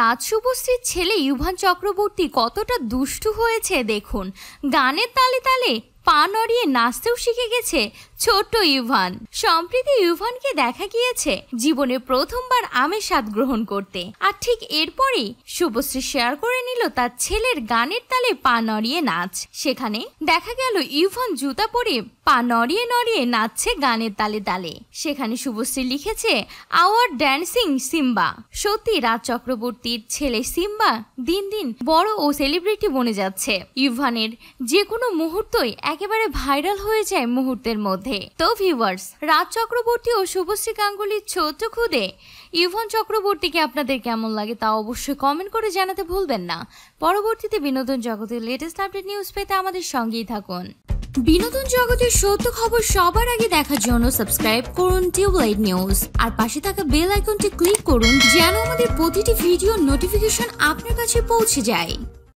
রাজশুভশ্রীর ছেলে ইউভান চক্রবর্তী কতটা দুষ্টু হয়েছে দেখুন গানের তালে তালে পা নড়িয়ে নাচতেও শিখে গেছে ছোট্ট ইউভান সম্প্রীতি ইউভানকে দেখা গিয়েছে জীবনে প্রথমবার আমের স্বাদ গ্রহণ করতে আর ঠিক এরপরেই শুভশ্রী শেয়ার করে নিল তার ছেলের গানের তালে পা নড়িয়ে নাচ সেখানে দেখা গেল ইউভান জুতা পরে পা নড়িয়ে নড়িয়ে নাচছে গানের তালে তালে সেখানে শুভশ্রী লিখেছে আওয়ার ড্যান্সিং সিম্বা সত্যি রাজ চক্রবর্তীর ছেলে সিম্বা দিন দিন বড় ও সেলিব্রিটি বনে যাচ্ছে ইউভানের যে কোনো মুহূর্তই একেবারে ভাইরাল হয়ে যায় মুহূর্তের মধ্যে তো ভিউয়ার্স রাজ চক্রবর্তী ও শুভশ্রী গাঙ্গুলির ছোট খুদে ইভন চক্রবর্তীকে আপনাদের কেমন লাগে তা অবশ্যই কমেন্ট করে জানাতে ভুলবেন না পরবর্তীতে বিনোদন জগতের লেটেস্ট আপডেট নিউজ পেতে আমাদের সঙ্গেই থাকুন বিনোদন জগতের সত্য খবর সবার আগে দেখার জন্য সাবস্ক্রাইব করুন টিউবলাইট নিউজ আর পাশে থাকা বেল আইকনটি ক্লিক করুন যেন আমাদের প্রতিটি ভিডিও নোটিফিকেশন আপনার কাছে পৌঁছে যায়